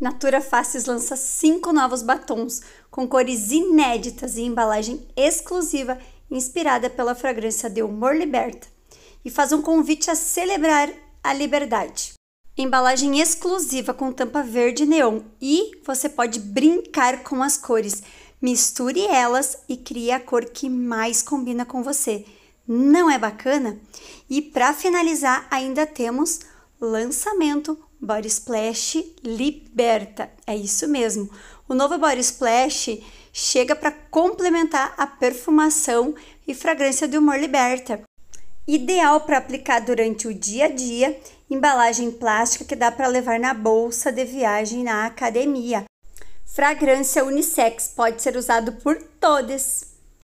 Natura Faces lança cinco novos batons com cores inéditas e embalagem exclusiva inspirada pela fragrância de Humor Liberta e faz um convite a celebrar a liberdade. Embalagem exclusiva com tampa verde neon e você pode brincar com as cores. Misture elas e crie a cor que mais combina com você. Não é bacana? E para finalizar, ainda temos lançamento Body Splash Liberta. É isso mesmo. O novo Body Splash chega para complementar a perfumação e fragrância do Humor Liberta. Ideal para aplicar durante o dia a dia, embalagem plástica que dá para levar na bolsa de viagem na academia. Fragrância unissex pode ser usado por todos.